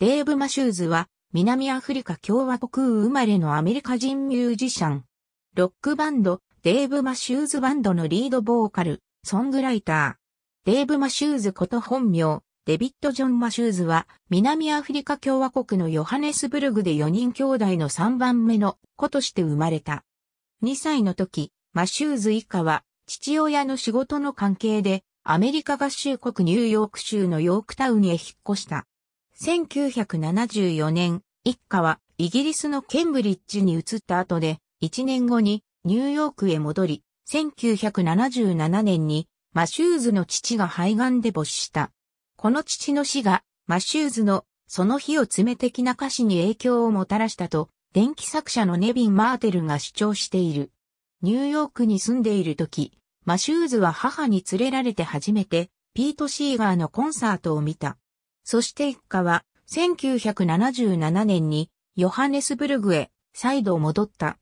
デーブ・マシューズは、南アフリカ共和国生まれのアメリカ人ミュージシャン。ロックバンド、デーブ・マシューズバンドのリードボーカル、ソングライター。デーブ・マシューズこと本名、デビッド・ジョン・マシューズは、南アフリカ共和国のヨハネスブルグで4人兄弟の3番目の子として生まれた。2歳の時、マシューズ一家は、父親の仕事の関係で、アメリカ合衆国ニューヨーク州のヨークタウンへ引っ越した。1974年、一家はイギリスのケンブリッジに移った後で、1年後にニューヨークへ戻り、1977年にマシューズの父が肺がんで没した。この父の死がマシューズのその日を詰め的な歌詞に影響をもたらしたと、電気作者のネビン・マーテルが主張している。ニューヨークに住んでいる時、マシューズは母に連れられて初めて、ピート・シーガーのコンサートを見た。そして一家は、1977年にヨハネスブルグへ再度戻った。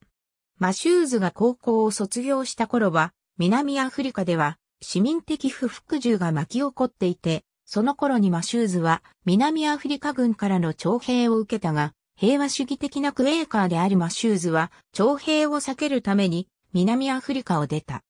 マシューズが高校を卒業した頃は、南アフリカでは市民的不服従が巻き起こっていて、その頃にマシューズは南アフリカ軍からの徴兵を受けたが、平和主義的なクエーカーであるマシューズは徴兵を避けるために南アフリカを出た。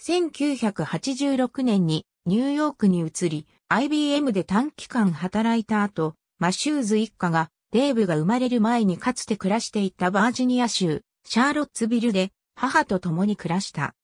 1986年にニューヨークに移り、IBM で短期間働いた後、マシューズ一家が、デーブが生まれる前にかつて暮らしていたバージニア州、シャーロッツビルで、母と共に暮らした。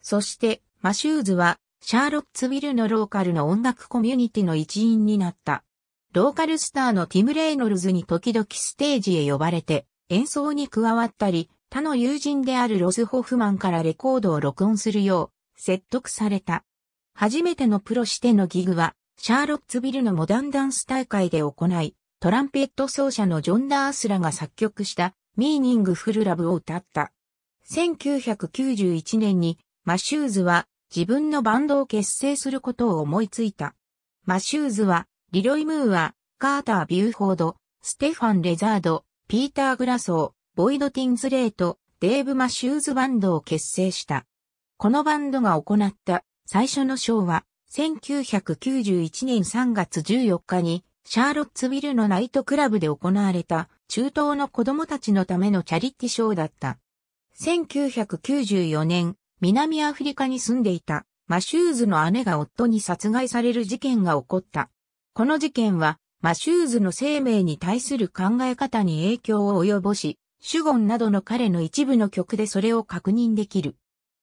そして、マシューズは、シャーロッツビルのローカルの音楽コミュニティの一員になった。ローカルスターのティム・レイノルズに時々ステージへ呼ばれて、演奏に加わったり、他の友人であるロス・ホフマンからレコードを録音するよう、説得された。初めてのプロしてのギグは、シャーロッツビルのモダンダンス大会で行い、トランペット奏者のジョン・ダースラが作曲した、ミーニングフルラブを歌った。1991年に、マシューズは自分のバンドを結成することを思いついた。マシューズは、リロイ・ムーア、カーター・ビューフォード、ステファン・レザード、ピーター・グラソー、ボイド・ティンズレイと、デーブ・マシューズバンドを結成した。このバンドが行った最初のーは、1991年3月14日に、シャーロッツビルのナイトクラブで行われた、中東の子供たちのためのチャリティショーだった。1994年、南アフリカに住んでいた、マシューズの姉が夫に殺害される事件が起こった。この事件は、マシューズの生命に対する考え方に影響を及ぼし、シュゴンなどの彼の一部の曲でそれを確認できる。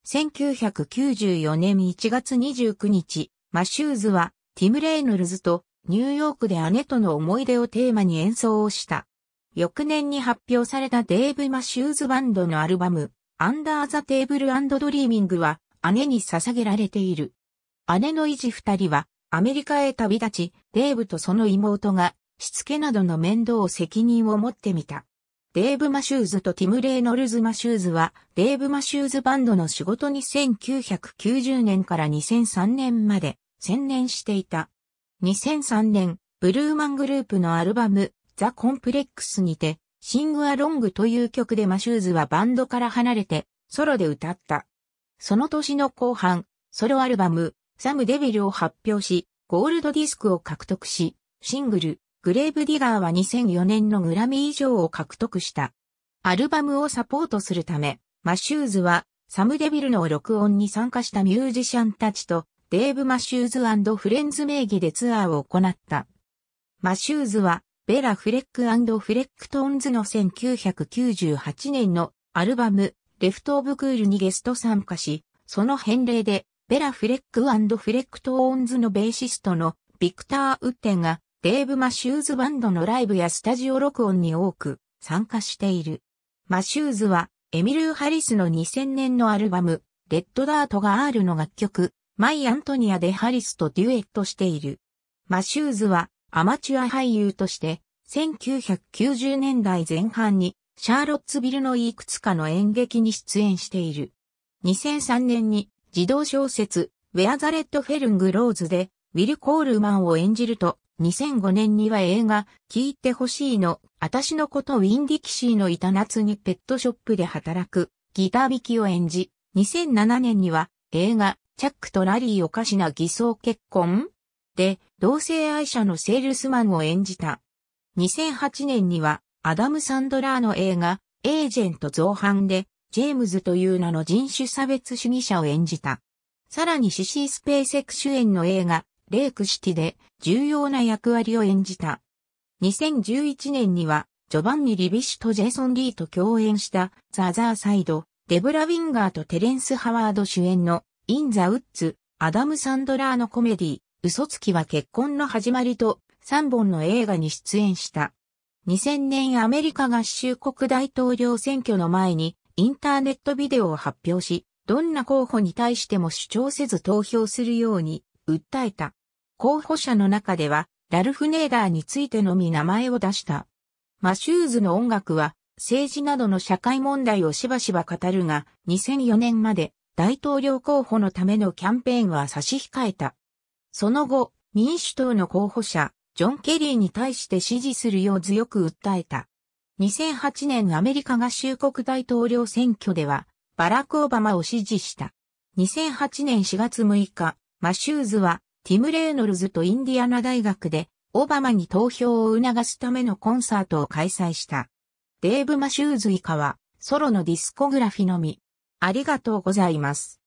1994年1月29日、マシューズはティム・レイノルズとニューヨークで姉との思い出をテーマに演奏をした。翌年に発表されたデーブ・マシューズバンドのアルバム、アンダー・ザ・テーブル・ドリーミングは姉に捧げられている。姉の維持二人はアメリカへ旅立ち、デーブとその妹がしつけなどの面倒を責任を持ってみた。デーブ・マシューズとティム・レイノルズ・マシューズは、デーブ・マシューズバンドの仕事に1990年から2003年まで専念していた。2003年、ブルーマングループのアルバム、ザ・コンプレックスにて、シング・アロングという曲でマシューズはバンドから離れて、ソロで歌った。その年の後半、ソロアルバム、サム・デビルを発表し、ゴールドディスクを獲得し、シングル、グレーブディガーは2004年のグラミー以上を獲得した。アルバムをサポートするため、マシューズはサムデビルの録音に参加したミュージシャンたちとデーブ・マシューズフレンズ名義でツアーを行った。マシューズはベラ・フレックフレックトーンズの1998年のアルバムレフト・オブ・クールにゲスト参加し、その返礼でベラ・フレックフレックトーンズのベーシストのビクター・ウッテンがデーブ・マシューズバンドのライブやスタジオ録音に多く参加している。マシューズは、エミルー・ハリスの2000年のアルバム、レッド・ダートが R の楽曲、マイ・アントニアでハリスとデュエットしている。マシューズは、アマチュア俳優として、1990年代前半に、シャーロッツビルのいくつかの演劇に出演している。2003年に、児童小説、ウェア・ザ・レッド・フェルン・グローズで、ウィル・コールマンを演じると、2005年には映画、聞いてほしいの、あたしのことウィンディキシーのいた夏にペットショップで働く、ギター弾きを演じ、2007年には映画、チャックとラリーおかしな偽装結婚で、同性愛者のセールスマンを演じた。2008年には、アダム・サンドラーの映画、エージェント造反で、ジェームズという名の人種差別主義者を演じた。さらにシシー・スペーセク主演の映画、レイクシティで、重要な役割を演じた。2011年には、ジョバンニ・リビッシュとジェイソン・リーと共演したザ・ザーサイド、デブラ・ウィンガーとテレンス・ハワード主演のイン・ザ・ウッズ、アダム・サンドラーのコメディ、嘘つきは結婚の始まりと3本の映画に出演した。2000年アメリカ合衆国大統領選挙の前にインターネットビデオを発表し、どんな候補に対しても主張せず投票するように訴えた。候補者の中では、ラルフ・ネーダーについてのみ名前を出した。マシューズの音楽は、政治などの社会問題をしばしば語るが、2004年まで大統領候補のためのキャンペーンは差し控えた。その後、民主党の候補者、ジョン・ケリーに対して支持するよう強く訴えた。2008年アメリカ合衆国大統領選挙では、バラク・オバマを支持した。2008年4月6日、マシューズはティム・レイノルズとインディアナ大学で、オバマに投票を促すためのコンサートを開催した。デーブ・マシューズ以下は、ソロのディスコグラフィのみ。ありがとうございます。